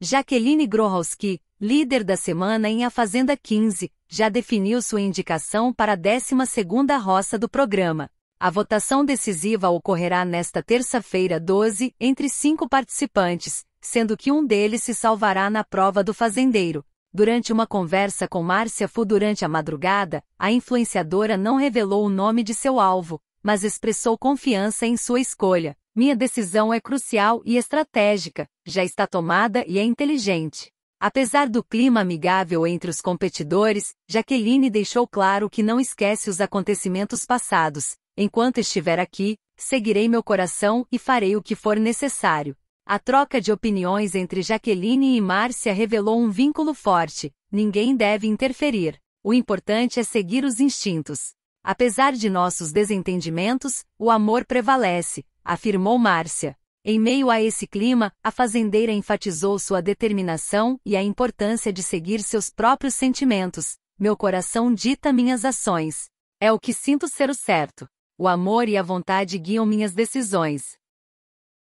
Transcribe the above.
Jaqueline Grohowski, líder da semana em A Fazenda 15, já definiu sua indicação para a 12ª roça do programa. A votação decisiva ocorrerá nesta terça-feira 12 entre cinco participantes, sendo que um deles se salvará na prova do fazendeiro. Durante uma conversa com Márcia Fu durante a madrugada, a influenciadora não revelou o nome de seu alvo, mas expressou confiança em sua escolha. Minha decisão é crucial e estratégica, já está tomada e é inteligente. Apesar do clima amigável entre os competidores, Jaqueline deixou claro que não esquece os acontecimentos passados. Enquanto estiver aqui, seguirei meu coração e farei o que for necessário. A troca de opiniões entre Jaqueline e Márcia revelou um vínculo forte. Ninguém deve interferir. O importante é seguir os instintos. Apesar de nossos desentendimentos, o amor prevalece, afirmou Márcia. Em meio a esse clima, a fazendeira enfatizou sua determinação e a importância de seguir seus próprios sentimentos. Meu coração dita minhas ações. É o que sinto ser o certo. O amor e a vontade guiam minhas decisões.